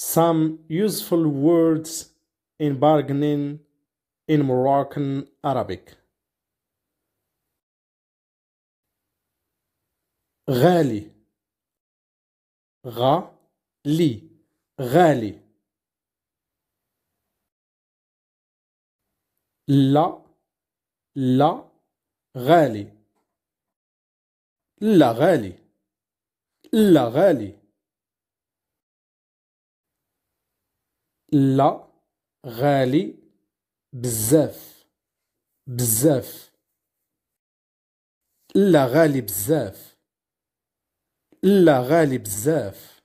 some useful words in bargaining in Moroccan Arabic. غالي غالي غالي لا لا غالي لا غالي لا غالي لا غالي بزاف بزاف لا غالي بزاف لا غالي بزاف